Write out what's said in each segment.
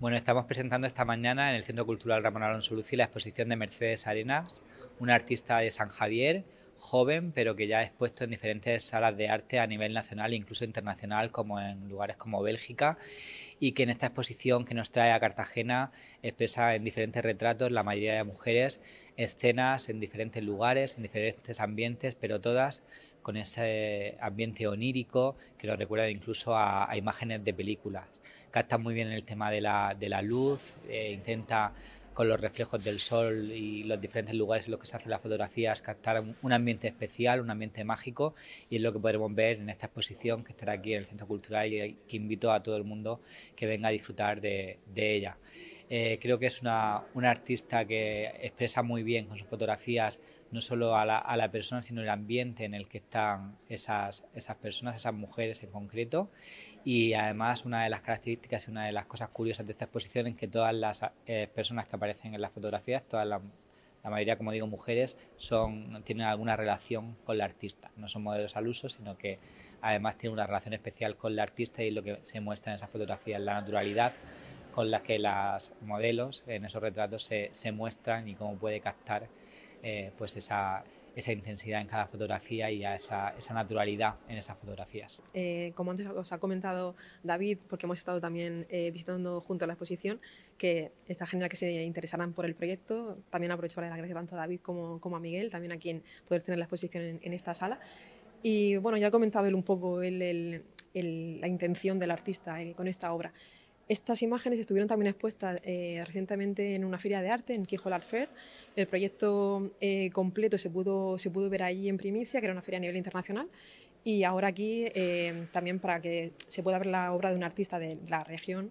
Bueno, estamos presentando esta mañana en el Centro Cultural Ramón Alonso ...y la exposición de Mercedes Arenas, una artista de San Javier, joven, pero que ya ha expuesto en diferentes salas de arte a nivel nacional e incluso internacional, como en lugares como Bélgica, y que en esta exposición que nos trae a Cartagena expresa en diferentes retratos, la mayoría de mujeres, escenas en diferentes lugares, en diferentes ambientes, pero todas con ese ambiente onírico que lo recuerda incluso a, imágenes de películas. Capta muy bien el tema de la, luz, eh, intenta con los reflejos del sol y los diferentes lugares en los que se hacen las fotografías, captar un ambiente especial, un ambiente mágico, y es lo que podremos ver en esta exposición que estará aquí en el Centro Cultural y que invito a todo el mundo que venga a disfrutar de, de ella. Eh, creo que es una, una, artista que expresa muy bien con sus fotografías no solo a la, a persona, sino el ambiente en el que están esas, esas, personas, esas mujeres en concreto. Y además una de las características y una de las cosas curiosas de esta exposición es que todas las eh, personas que aparecen en las fotografías, todas la mayoría, como digo, mujeres, son, tienen alguna relación con la artista. No son modelos al uso, sino que además tienen una relación especial con la artista y lo que se muestra en esas fotografía es la naturalidad, con las que los modelos en esos retratos se, muestran y cómo puede captar eh, pues esa, intensidad en cada fotografía y a esa, naturalidad en esas fotografías. Eh, como antes os ha comentado David, porque hemos estado también eh, visitando junto a la exposición, que esta genial que se interesarán por el proyecto. También aprovecho para dar las gracias tanto a David como, a Miguel, también a quien poder tener la exposición en, esta sala. Y bueno, ya ha comentado él un poco la intención del artista con esta obra. Estas imágenes estuvieron también expuestas eh, recientemente en una feria de arte, en Quijol Art Fair. El proyecto eh, completo se pudo, ver allí en primicia, que era una feria a nivel internacional. Y ahora aquí, eh, también para que se pueda ver la obra de un artista de la región,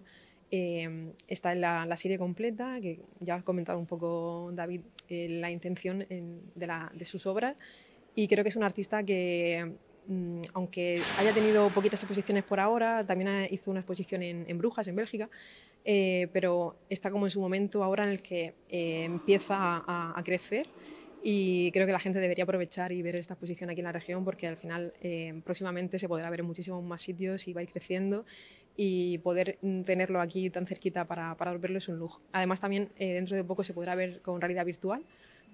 está la, serie completa, que ya ha comentado un poco David la intención de, sus obras, y creo que es un artista que Mm, aunque haya tenido poquitas exposiciones por ahora, también hizo una exposición en, Brujas, en Bélgica, eh, pero está como en su momento ahora en el que eh, empieza a, crecer y creo que la gente debería aprovechar y ver esta exposición aquí en la región porque al final eh, próximamente se podrá ver en muchísimos más sitios y va a ir creciendo y poder mm, tenerlo aquí tan cerquita para, para verlo es un lujo. Además también dentro de poco se podrá ver con realidad virtual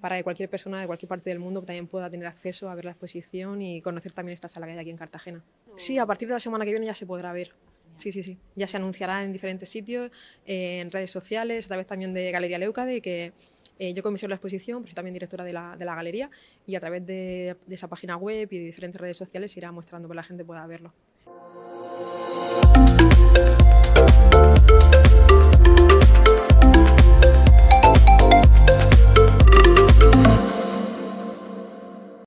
para que cualquier persona de cualquier parte del mundo también pueda tener acceso a ver la exposición y conocer también esta sala que hay aquí en Cartagena. Sí, a partir de la semana que viene ya se podrá ver. Sí, sí, sí. Ya se anunciará en diferentes sitios, en redes sociales, a través también de Galería Leucade, que eh, yo comisiono la exposición, pero soy también directora de la, galería, y a través de, de, esa página web y de diferentes redes sociales irá mostrando para que la gente pueda verlo.